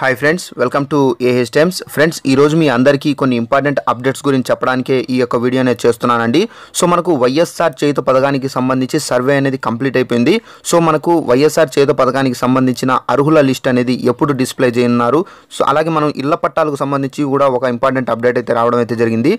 hi friends welcome to AH Times friends ఈరోజు మీ అందరికీ కొన్ని ఇంపార్టెంట్ అప్డేట్స్ గురించి చెప్పడానికే ఈ యొక్క వీడియో అనేది చేస్తున్నానండి సో మనకు వైఎస్ఆర్ చేతు పథకానికి సంబంధించి సర్వే అనేది కంప్లీట్ అయిపోయింది సో మనకు వైఎస్ఆర్ చేతు పథకానికి సంబంధించిన అర్హుల లిస్ట్ అనేది ఎప్పుడు డిస్ప్లే చేయనున్నారు సో అలాగే మనం ఇళ్ల పట్టాలకు సంబంధించి కూడా ఒక ఇంపార్టెంట్ అప్డేట్ అయితే రావడం అయితే జరిగింది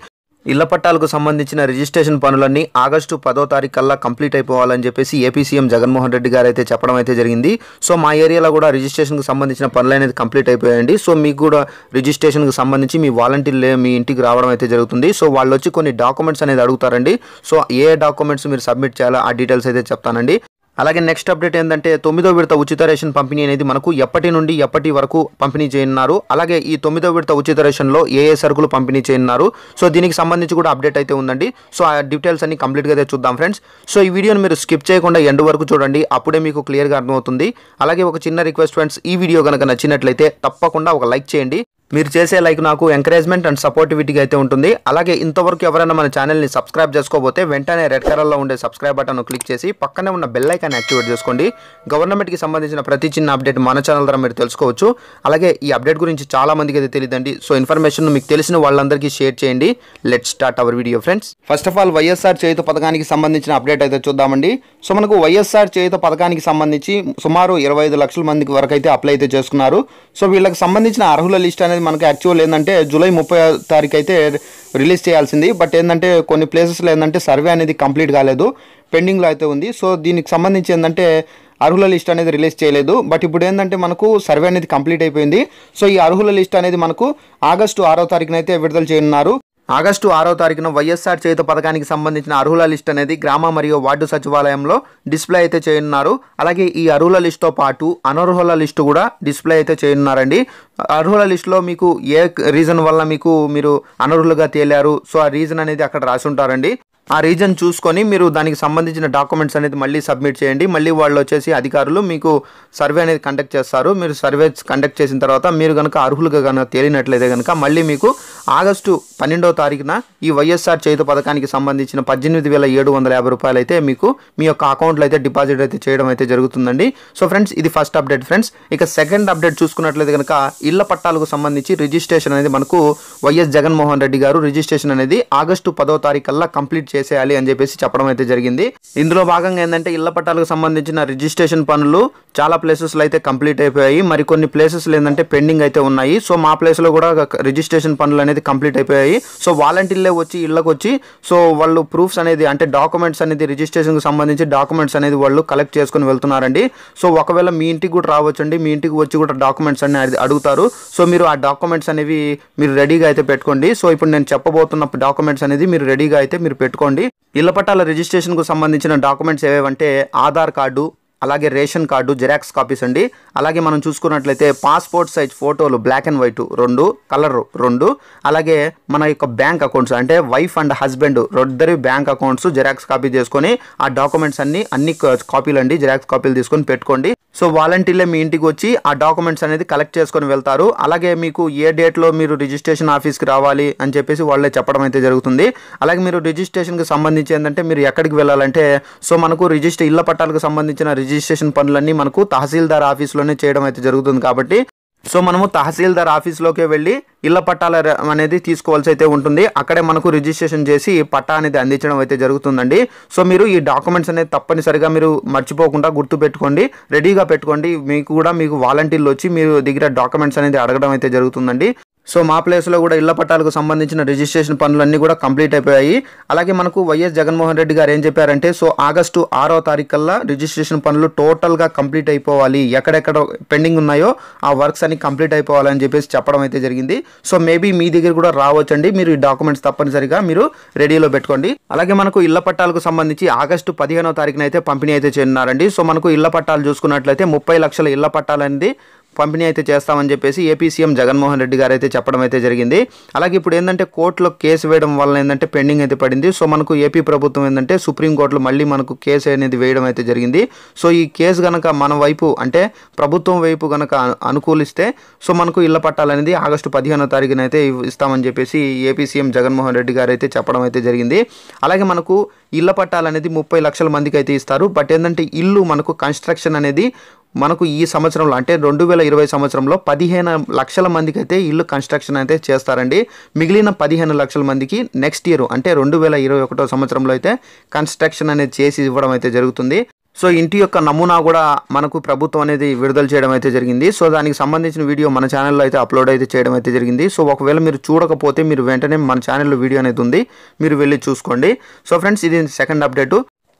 ఇళ్ల పట్టాలకు సంబంధించిన రిజిస్ట్రేషన్ పనులన్నీ ఆగస్టు పదో తారీఖు కల్లా కంప్లీట్ అయిపోవాలని చెప్పేసి ఏపీ సీఎం జగన్మోహన్ రెడ్డి గారు అయితే చెప్పడం అయితే జరిగింది సో మా ఏరియాలో కూడా రిజిస్ట్రేషన్కి సంబంధించిన పనులు అనేది కంప్లీట్ అయిపోయాయండి సో మీకు కూడా రిజిస్ట్రేషన్కి సంబంధించి మీ వాలంటీర్లే మీ ఇంటికి రావడం అయితే జరుగుతుంది సో వాళ్ళు వచ్చి కొన్ని డాక్యుమెంట్స్ అనేది అడుగుతారండి సో ఏ డాక్యుమెంట్స్ మీరు సబ్మిట్ చేయాలో ఆ డీటెయిల్స్ అయితే చెప్తానండి అలాగే నెక్స్ట్ అప్డేట్ ఏంటంటే తొమ్మిదో విడత ఉచిత రేషన్ పంపిణీ అనేది మనకు ఎప్పటి నుండి ఎప్పటి వరకు పంపిణీ చేయనున్నారు అలాగే ఈ తొమ్మిదో విడత ఉచిత రేషన్లో ఏ ఏ సరుకులు పంపిణీ చేయనున్నారు సో దీనికి సంబంధించి కూడా అప్డేట్ అయితే ఉందండి సో ఆ డీటెయిల్స్ అన్ని కంప్లీట్గా చూద్దాం ఫ్రెండ్స్ సో ఈ వీడియోని మీరు స్కిప్ చేయకుండా ఎండ్ వరకు చూడండి అప్పుడే మీకు క్లియర్గా అర్థమవుతుంది అలాగే ఒక చిన్న రిక్వెస్ట్ ఫ్రెండ్స్ ఈ వీడియో కనుక నచ్చినట్లయితే తప్పకుండా ఒక లైక్ చేయండి మీరు చేసే లైక్ నాకు ఎంకరేజ్మెంట్ అండ్ సపోర్టివిటీగా అయితే ఉంటుంది అలాగే ఇంతవరకు ఎవరైనా మన ఛానల్ని సబ్స్క్రైబ్ చేసుకోబోతే వెంటనే రెడ్ కలర్లో ఉండే సబ్స్క్రైబ్ బటన్ను క్లిక్ చేసి పక్కనే ఉన్న బెల్ ఐకాన్ యాక్టివేట్ చేసుకోండి గవర్నమెంట్కి సంబంధించిన ప్రతి చిన్న అప్డేట్ మన ఛానల్ ద్వారా మీరు తెలుసుకోవచ్చు అలాగే ఈ అప్డేట్ గురించి చాలా మందికి అయితే తెలియదండి సో ఇన్ఫర్మేషన్ మీకు తెలిసిన వాళ్ళందరికీ షేర్ చేయండి let start our video friends first of all YSR Cheyutha పథకానికి సంబంధించిన అప్డేట్ అయితే చూద్దామండి సో మనకు వైఎస్ఆర్ చేయుత పథకానికి సంబంధించి సుమారు ఇరవై లక్షల మందికి వరకు అయితే అప్లై అయితే చేసుకున్నారు సో వీళ్ళకి సంబంధించిన అర్హుల లిస్ట్ అనేది అనేది మనకు యాక్చువల్ ఏంటంటే జూలై ముప్పై తారీఖు అయితే రిలీజ్ చేయాల్సింది బట్ ఏంటంటే కొన్ని ప్లేసెస్లో ఏంటంటే సర్వే అనేది కంప్లీట్ కాలేదు పెండింగ్లో అయితే ఉంది సో దీనికి సంబంధించి ఏంటంటే అర్హుల లిస్ట్ అనేది రిలీజ్ చేయలేదు బట్ ఇప్పుడు ఏంటంటే మనకు సర్వే అనేది కంప్లీట్ అయిపోయింది సో ఈ అర్హుల లిస్ట్ అనేది మనకు ఆగస్టు ఆరో తారీఖున అయితే విడుదల చేయనున్నారు ఆగస్టు ఆరో తారీఖున వైఎస్ఆర్ చేత పథకానికి సంబంధించిన అర్హుల లిస్ట్ అనేది గ్రామ మరియు వార్డు సచివాలయంలో డిస్ప్లే అయితే చేయనున్నారు అలాగే ఈ అర్హుల లిస్ట్తో పాటు అనర్హుల లిస్టు కూడా డిస్ప్లే అయితే చేయనున్నారండి అర్హుల లిస్టులో మీకు ఏ రీజన్ వల్ల మీకు మీరు అనర్హులుగా తేలారు సో ఆ రీజన్ అనేది అక్కడ రాసి ఉంటారండి ఆ రీజన్ చూసుకొని మీరు దానికి సంబంధించిన డాక్యుమెంట్స్ అనేది మళ్ళీ సబ్మిట్ చేయండి మళ్ళీ వాళ్ళు వచ్చేసి అధికారులు మీకు సర్వే అనేది కండక్ట్ చేస్తారు మీరు సర్వే కండక్ట్ చేసిన తర్వాత మీరు కనుక అర్హులుగా కనుక తేలినట్లయితే కనుక మళ్ళీ మీకు ఆగస్టు పన్నెండవ తారీఖున ఈ వైఎస్ఆర్ చేతు పథకానికి సంబంధించిన పద్దెనిమిది వేల ఏడు వందల యాభై రూపాయలు అయితే మీకు మీ యొక్క అకౌంట్లో అయితే డిపాజిట్ అయితే చేయడం అయితే జరుగుతుందండి సో ఫ్రెండ్స్ ఇది ఫస్ట్ అప్డేట్ ఫ్రెండ్స్ ఇక సెకండ్ అప్డేట్ చూసుకున్నట్లయితే కనుక ఇళ్ల పట్టాలకు సంబంధించి రిజిస్ట్రేషన్ అనేది మనకు వైఎస్ జగన్మోహన్ రెడ్డి గారు రిజిస్ట్రేషన్ అనేది ఆగస్టు పదో తారీఖు కంప్లీట్ పెట్టేసేయాలి అని చెప్పేసి చెప్పడం అయితే జరిగింది ఇందులో భాగంగా ఏంటంటే ఇళ్ల పట్టాలకు సంబంధించిన రిజిస్ట్రేషన్ పనులు చాలా ప్లేసెస్లో అయితే కంప్లీట్ అయిపోయాయి మరికొన్ని ప్లేసెస్లో ఏంటంటే పెండింగ్ అయితే ఉన్నాయి సో మా ప్లేస్లో కూడా రిజిస్ట్రేషన్ పనులు అనేది కంప్లీట్ అయిపోయాయి సో వాలంటీర్లే వచ్చి ఇళ్లకు వచ్చి సో వాళ్ళు ప్రూఫ్స్ అనేది అంటే డాక్యుమెంట్స్ అనేది రిజిస్ట్రేషన్కి సంబంధించి డాక్యుమెంట్స్ అనేది వాళ్ళు కలెక్ట్ చేసుకుని వెళ్తున్నారండి సో ఒకవేళ మీ ఇంటికి కూడా రావచ్చండి మీ ఇంటికి వచ్చి కూడా డాక్యుమెంట్స్ అనేది అడుగుతారు సో మీరు ఆ డాక్యుమెంట్స్ అనేవి మీరు రెడీగా అయితే పెట్టుకోండి సో ఇప్పుడు నేను చెప్పబోతున్న డాక్యుమెంట్స్ అనేది మీరు రెడీగా అయితే మీరు పెట్టుకోండి గుర్తుపెట్టుకోండి ఇళ్ల పట్టాల కు సంబంధించిన డాక్యుమెంట్స్ ఏవేవంటే ఆధార్ కార్డు అలాగే రేషన్ కార్డు జిరాక్స్ కాపీస్ అండి అలాగే మనం చూసుకున్నట్లయితే పాస్పోర్ట్ సైజ్ ఫోటోలు బ్లాక్ అండ్ వైట్ రెండు కలర్ రెండు అలాగే మన యొక్క బ్యాంక్ అకౌంట్స్ అంటే వైఫ్ అండ్ హస్బెండ్ రెద్దరి బ్యాంక్ అకౌంట్స్ జిరాక్స్ కాపీ చేసుకొని ఆ డాక్యుమెంట్స్ అన్ని అన్ని కాపీలు అండి జిరాక్స్ కాపీలు తీసుకొని పెట్టుకోండి సో వాలంటీర్లే మీ ఇంటికి వచ్చి ఆ డాక్యుమెంట్స్ అనేది కలెక్ట్ చేసుకొని వెళ్తారు అలాగే మీకు ఏ డేట్లో మీరు రిజిస్ట్రేషన్ ఆఫీస్కి రావాలి అని చెప్పేసి వాళ్ళే చెప్పడం అయితే జరుగుతుంది అలాగే మీరు రిజిస్ట్రేషన్కి సంబంధించి ఏంటంటే మీరు ఎక్కడికి వెళ్ళాలంటే సో మనకు రిజిస్టర్ ఇళ్ల పట్టాలకు సంబంధించిన రిజిస్ట్రేషన్ పనులన్నీ మనకు తహసీల్దార్ ఆఫీస్లోనే చేయడం అయితే జరుగుతుంది కాబట్టి సో మనము తహసీల్దార్ ఆఫీస్లోకి వెళ్ళి ఇళ్ల పట్టాల అనేది తీసుకోవాల్సి అయితే ఉంటుంది అక్కడే మనకు రిజిస్ట్రేషన్ చేసి పట్టా అనేది అందించడం అయితే జరుగుతుందండి సో మీరు ఈ డాక్యుమెంట్స్ అనేది తప్పనిసరిగా మీరు మర్చిపోకుండా గుర్తు పెట్టుకోండి రెడీగా పెట్టుకోండి మీకు కూడా మీకు వాలంటీర్లు వచ్చి మీరు దగ్గర డాక్యుమెంట్స్ అనేది అడగడం అయితే జరుగుతుందండి సో మా ప్లేస్లో కూడా ఇళ్ల పట్టాలకు సంబంధించిన రిజిస్ట్రేషన్ పనులన్నీ కూడా కంప్లీట్ అయిపోయాయి అలాగే మనకు వైఎస్ జగన్మోహన్ రెడ్డి గారు ఏం చెప్పారంటే సో ఆగస్టు ఆరో తారీఖు కల్లా రిజిస్ట్రేషన్ పనులు టోటల్గా కంప్లీట్ అయిపోవాలి ఎక్కడెక్కడ పెండింగ్ ఉన్నాయో ఆ వర్క్స్ అన్ని కంప్లీట్ అయిపోవాలని చెప్పేసి చెప్పడం అయితే జరిగింది సో మేబీ మీ దగ్గర కూడా రావచ్చండి మీరు ఈ డాక్యుమెంట్స్ తప్పనిసరిగా మీరు రెడీలో పెట్టుకోండి అలాగే మనకు ఇళ్ల పట్టాలకు సంబంధించి ఆగస్టు పదిహేనో తారీఖున అయితే పంపిణీ అయితే చేయనున్నారండి సో మనకు ఇళ్ల పట్టాలు చూసుకున్నట్లయితే ముప్పై లక్షల ఇళ్ల పట్టాలనేది పంపిణీ అయితే చేస్తామని చెప్పేసి ఏపీ సీఎం జగన్మోహన్ రెడ్డి గారు అయితే చెప్పడం అయితే జరిగింది అలాగే ఇప్పుడు ఏంటంటే కోర్టులో కేసు వేయడం వల్ల ఏంటంటే పెండింగ్ అయితే పడింది సో మనకు ఏపీ ప్రభుత్వం ఏంటంటే సుప్రీంకోర్టులో మళ్ళీ మనకు కేసు అనేది వేయడం అయితే జరిగింది సో ఈ కేసు కనుక మన వైపు అంటే ప్రభుత్వం వైపు కనుక అనుకూలిస్తే సో మనకు ఇళ్ల పట్టాలనేది ఆగస్టు పదిహేనో తారీఖున అయితే ఇస్తామని చెప్పేసి ఏపీ సీఎం జగన్మోహన్ రెడ్డి గారు అయితే చెప్పడం అయితే జరిగింది అలాగే మనకు ఇళ్ల పట్టాలనేది ముప్పై లక్షల మందికి అయితే ఇస్తారు బట్ ఏంటంటే ఇల్లు మనకు కన్స్ట్రక్షన్ అనేది మనకు ఈ సంవత్సరంలో అంటే రెండు వేల ఇరవై సంవత్సరంలో పదిహేను లక్షల మందికి అయితే ఇల్లు కన్స్ట్రక్షన్ అయితే చేస్తారండి మిగిలిన పదిహేను లక్షల మందికి నెక్స్ట్ ఇయర్ అంటే రెండు వేల ఇరవై ఒకటో సంవత్సరంలో అయితే కన్స్ట్రక్షన్ అనేది చేసి ఇవ్వడం అయితే జరుగుతుంది సో ఇంటి యొక్క నమూనా కూడా మనకు ప్రభుత్వం అనేది విడుదల చేయడం అయితే జరిగింది సో దానికి సంబంధించిన వీడియో మన ఛానల్లో అయితే అప్లోడ్ అయితే చేయడం అయితే జరిగింది సో ఒకవేళ మీరు చూడకపోతే మీరు వెంటనే మన ఛానల్లో వీడియో అనేది ఉంది మీరు వెళ్ళి చూసుకోండి సో ఫ్రెండ్స్ ఇది సెకండ్ అప్డేట్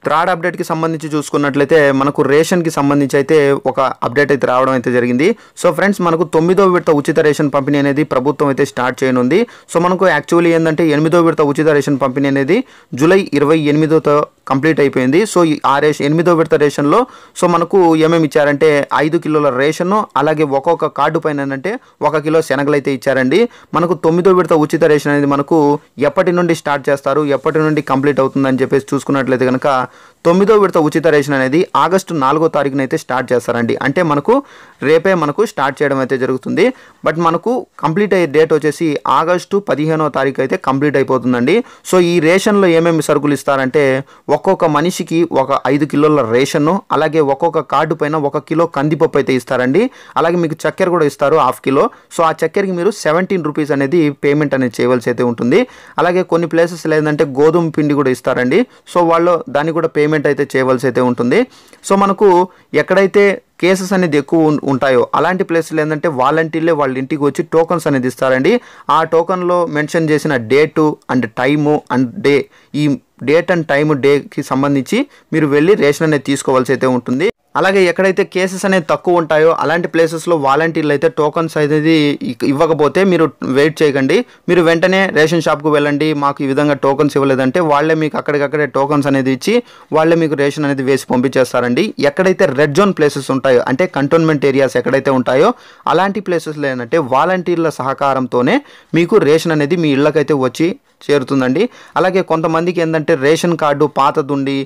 థర్డ్ అప్డేట్కి సంబంధించి చూసుకున్నట్లయితే మనకు రేషన్కి సంబంధించి అయితే ఒక అప్డేట్ అయితే రావడం అయితే జరిగింది సో ఫ్రెండ్స్ మనకు తొమ్మిదో విడత ఉచిత రేషన్ పంపిణీ అనేది ప్రభుత్వం అయితే స్టార్ట్ చేయనుంది సో మనకు యాక్చువల్లీ ఏంటంటే ఎనిమిదో విడత ఉచిత రేషన్ పంపిణీ అనేది జూలై ఇరవై ఎనిమిదోతో కంప్లీట్ అయిపోయింది సో ఆ రేషన్ ఎనిమిదో విడత రేషన్లో సో మనకు ఏమేమి ఇచ్చారంటే ఐదు కిలోల రేషన్ అలాగే ఒక్కొక్క కార్డు పైన ఏంటంటే ఒక కిలో శనగలు అయితే ఇచ్చారండి మనకు తొమ్మిదో విడత ఉచిత రేషన్ అనేది మనకు ఎప్పటి నుండి స్టార్ట్ చేస్తారు ఎప్పటి నుండి కంప్లీట్ అవుతుందని చెప్పేసి చూసుకున్నట్లయితే కనుక తొమ్మిదో విడత ఉచిత రేషన్ అనేది ఆగస్టు నాలుగో తారీఖున అయితే స్టార్ట్ చేస్తారండి అంటే మనకు రేపే మనకు స్టార్ట్ చేయడం అయితే జరుగుతుంది బట్ మనకు కంప్లీట్ అయ్యే డేట్ వచ్చేసి ఆగస్టు పదిహేనో తారీఖు అయితే కంప్లీట్ అయిపోతుందండి సో ఈ రేషన్లో ఏమేమి సరుకులు ఇస్తారంటే ఒక్కొక్క మనిషికి ఒక ఐదు కిలోల రేషన్ అలాగే ఒక్కొక్క కార్డు పైన ఒక కిలో కందిపప్పు అయితే ఇస్తారండి అలాగే మీకు చక్కెర కూడా ఇస్తారు హాఫ్ కిలో సో ఆ చక్కెరకి మీరు సెవెంటీన్ రూపీస్ అనేది పేమెంట్ అనేది చేయవలసి అయితే ఉంటుంది అలాగే కొన్ని ప్లేసెస్ లేదంటే గోధుమ పిండి కూడా ఇస్తారండి సో వాళ్ళు దాన్ని కూడా కూడా పేమెంట్ అయితే చేయవలసి అయితే ఉంటుంది సో మనకు ఎక్కడైతే కేసెస్ అనేది ఎక్కువ ఉంటాయో అలాంటి ప్లేసులు ఏంటంటే వాలంటీర్లే వాళ్ళ ఇంటికి వచ్చి టోకన్స్ అనేది ఇస్తారండి ఆ టోకన్లో మెన్షన్ చేసిన date and time and day ఈ డేట్ అండ్ టైమ్ డేకి సంబంధించి మీరు వెళ్ళి రేషన్ అనేది తీసుకోవాల్సి అయితే ఉంటుంది అలాగే ఎక్కడైతే కేసెస్ అనేది తక్కువ ఉంటాయో అలాంటి ప్లేసెస్లో వాలంటీర్లు అయితే టోకన్స్ అనేది ఇవ్వకపోతే మీరు వెయిట్ చేయకండి మీరు వెంటనే రేషన్ షాప్కు వెళ్ళండి మాకు ఈ విధంగా టోకన్స్ ఇవ్వలేదంటే వాళ్ళే మీకు అక్కడికక్కడే టోకన్స్ అనేది ఇచ్చి వాళ్ళే మీకు రేషన్ అనేది వేసి పంపించేస్తారండి ఎక్కడైతే రెడ్ జోన్ ప్లేసెస్ ఉంటాయో అంటే కంటోన్మెంట్ ఏరియాస్ ఎక్కడైతే ఉంటాయో అలాంటి ప్లేసెస్లో ఏంటంటే వాలంటీర్ల సహకారంతోనే మీకు రేషన్ అనేది మీ ఇళ్ళకైతే వచ్చి చేరుతుందండి అలాగే కొంతమందికి ఏంటంటే రేషన్ కార్డు పాతదుండి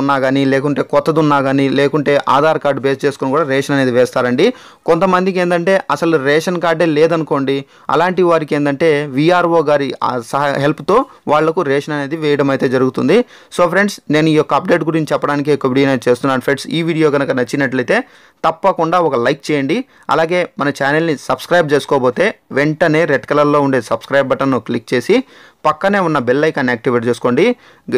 ఉన్నా కానీ లేకుంటే కొత్తది ఉన్నా కానీ లేకుంటే ఆధార్ కార్డు బేస్ చేసుకుని కూడా రేషన్ అనేది వేస్తారండి కొంతమందికి ఏంటంటే అసలు రేషన్ కార్డే లేదనుకోండి అలాంటి వారికి ఏంటంటే విఆర్ఓ గారి సహా హెల్ప్తో వాళ్లకు రేషన్ అనేది వేయడం అయితే జరుగుతుంది సో ఫ్రెండ్స్ నేను ఈ యొక్క అప్డేట్ గురించి చెప్పడానికి ఒక వీడియో చేస్తున్నాను ఫ్రెండ్స్ ఈ వీడియో కనుక నచ్చినట్లయితే తప్పకుండా ఒక లైక్ చేయండి అలాగే మన ఛానల్ని సబ్స్క్రైబ్ చేసుకోబోతే వెంటనే రెడ్ కలర్లో ఉండే సబ్స్క్రైబ్ బటన్ను క్లిక్ చేసి పక్కనే ఉన్న బెల్ ఐకాన్ యాక్టివేట్ చేసుకోండి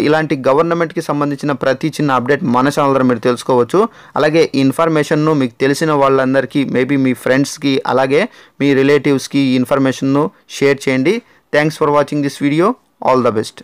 ఇలాంటి గవర్నమెంట్కి సంబంధించిన ప్రతి చిన్న అప్డేట్ మన ఛానల్ ద్వారా మీరు తెలుసుకోవచ్చు అలాగే ఈ ఇన్ఫర్మేషన్ను మీకు తెలిసిన వాళ్ళందరికీ మేబీ మీ ఫ్రెండ్స్కి అలాగే మీ రిలేటివ్స్కి ఈ ఇన్ఫర్మేషన్ను షేర్ చేయండి thanks for watching this video all the best